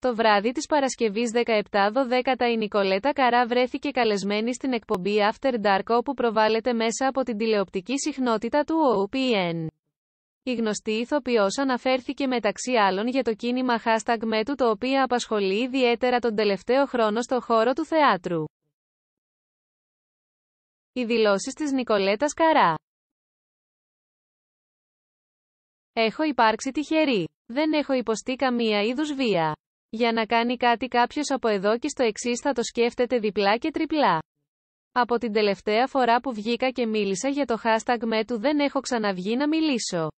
Το βράδυ της Παρασκευής 17-12 η Νικολέτα Καρά βρέθηκε καλεσμένη στην εκπομπή After Dark όπου προβάλλεται μέσα από την τηλεοπτική συχνότητα του OPN. Η γνωστή ηθοποιός αναφέρθηκε μεταξύ άλλων για το κίνημα hashtag με το οποίο απασχολεί ιδιαίτερα τον τελευταίο χρόνο στο χώρο του θεάτρου. Οι δηλώσεις της Νικολέτας Καρά Έχω υπάρξει τυχερή. Δεν έχω υποστεί καμία είδους βία. Για να κάνει κάτι κάποιος από εδώ και στο εξής θα το σκέφτεται διπλά και τριπλά. Από την τελευταία φορά που βγήκα και μίλησα για το hashtag με του δεν έχω ξαναβγεί να μιλήσω.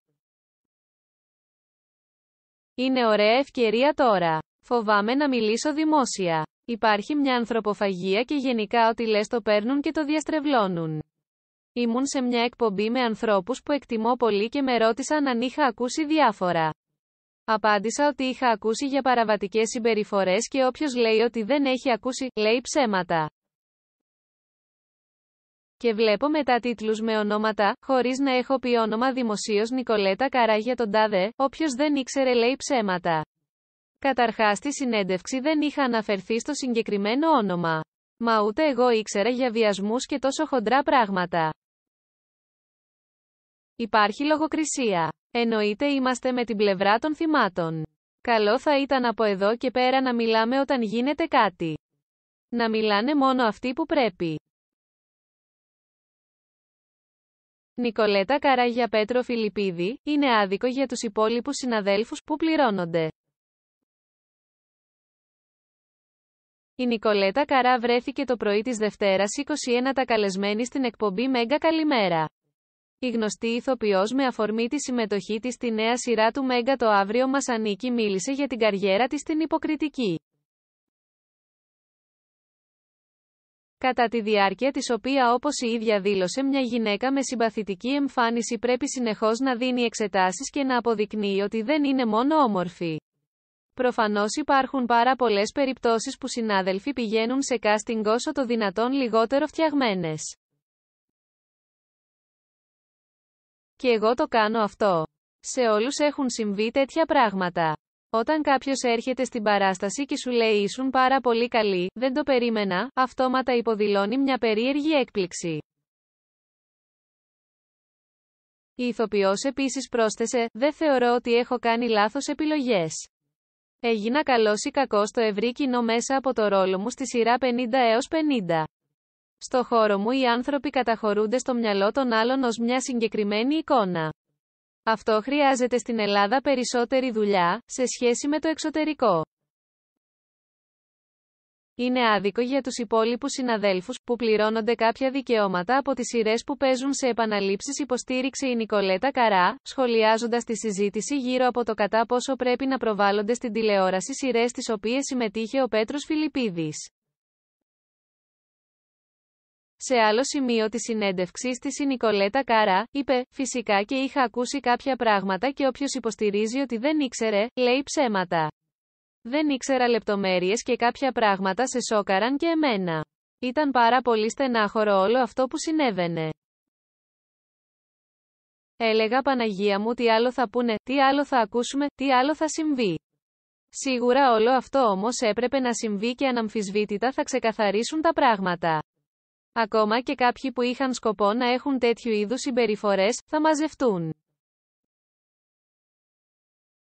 Είναι ωραία ευκαιρία τώρα. Φοβάμαι να μιλήσω δημόσια. Υπάρχει μια ανθρωποφαγία και γενικά ό,τι λες το παίρνουν και το διαστρεβλώνουν. Ήμουν σε μια εκπομπή με ανθρώπους που εκτιμώ πολύ και με ρώτησαν αν είχα ακούσει διάφορα. Απάντησα ότι είχα ακούσει για παραβατικές συμπεριφορές και όποιος λέει ότι δεν έχει ακούσει, λέει ψέματα. Και βλέπω μετά τίτλους με ονόματα, χωρίς να έχω πει όνομα δημοσίως Νικολέτα Καρά για τον Τάδε, όποιος δεν ήξερε λέει ψέματα. Καταρχάς στη συνέντευξη δεν είχα αναφερθεί στο συγκεκριμένο όνομα. Μα ούτε εγώ ήξερα για βιασμούς και τόσο χοντρά πράγματα. Υπάρχει λογοκρισία. Εννοείται είμαστε με την πλευρά των θυμάτων. Καλό θα ήταν από εδώ και πέρα να μιλάμε όταν γίνεται κάτι. Να μιλάνε μόνο αυτοί που πρέπει. Νικολέτα Καράγια Πέτρο Φιλιππίδη, είναι άδικο για τους υπόλοιπους συναδέλφους που πληρώνονται. Η Νικολέτα Καρά βρέθηκε το πρωί της Δευτέρας 21 τα καλεσμένη στην εκπομπή Μέγκα Καλημέρα. Η γνωστή ηθοποιός με αφορμή τη συμμετοχή της στη νέα σειρά του Μέγκα το αύριο μας ανήκει μίλησε για την καριέρα της στην υποκριτική. Κατά τη διάρκεια της οποία όπως η ίδια δήλωσε μια γυναίκα με συμπαθητική εμφάνιση πρέπει συνεχώς να δίνει εξετάσεις και να αποδεικνύει ότι δεν είναι μόνο όμορφη. Προφανώς υπάρχουν πάρα πολλές περιπτώσεις που συνάδελφοι πηγαίνουν σε casting όσο το δυνατόν λιγότερο φτιαγμένες. Και εγώ το κάνω αυτό. Σε όλους έχουν συμβεί τέτοια πράγματα. Όταν κάποιος έρχεται στην παράσταση και σου λέει ήσουν πάρα πολύ καλή, δεν το περίμενα, αυτόματα υποδηλώνει μια περίεργη έκπληξη. Η ηθοποιός επίσης πρόσθεσε, δεν θεωρώ ότι έχω κάνει λάθος επιλογές. Έγινα καλός ή κακός στο ευρύ κοινό μέσα από το ρόλο μου στη σειρά 50 έως 50. Στο χώρο μου οι άνθρωποι καταχωρούνται στο μυαλό των άλλων ως μια συγκεκριμένη εικόνα. Αυτό χρειάζεται στην Ελλάδα περισσότερη δουλειά, σε σχέση με το εξωτερικό. Είναι άδικο για τους υπόλοιπους συναδέλφους, που πληρώνονται κάποια δικαιώματα από τις σειρές που παίζουν σε επαναλήψεις υποστήριξε η Νικολέτα Καρά, σχολιάζοντας τη συζήτηση γύρω από το κατά πόσο πρέπει να προβάλλονται στην τηλεόραση σειρές τις οποίες συμμετείχε ο Πέτρος Φιλιππίδης. Σε άλλο σημείο της συνέντευξης της η Νικολέτα Καρά, είπε «Φυσικά και είχα ακούσει κάποια πράγματα και όποιος υποστηρίζει ότι δεν ήξερε, λέει ψέματα. Δεν ήξερα λεπτομέρειες και κάποια πράγματα σε σόκαραν και εμένα. Ήταν πάρα πολύ στενάχωρο όλο αυτό που συνέβαινε. Έλεγα Παναγία μου τι άλλο θα πούνε, τι άλλο θα ακούσουμε, τι άλλο θα συμβεί. Σίγουρα όλο αυτό όμως έπρεπε να συμβεί και αναμφισβήτητα θα ξεκαθαρίσουν τα πράγματα. Ακόμα και κάποιοι που είχαν σκοπό να έχουν τέτοιου είδους συμπεριφορές, θα μαζευτούν.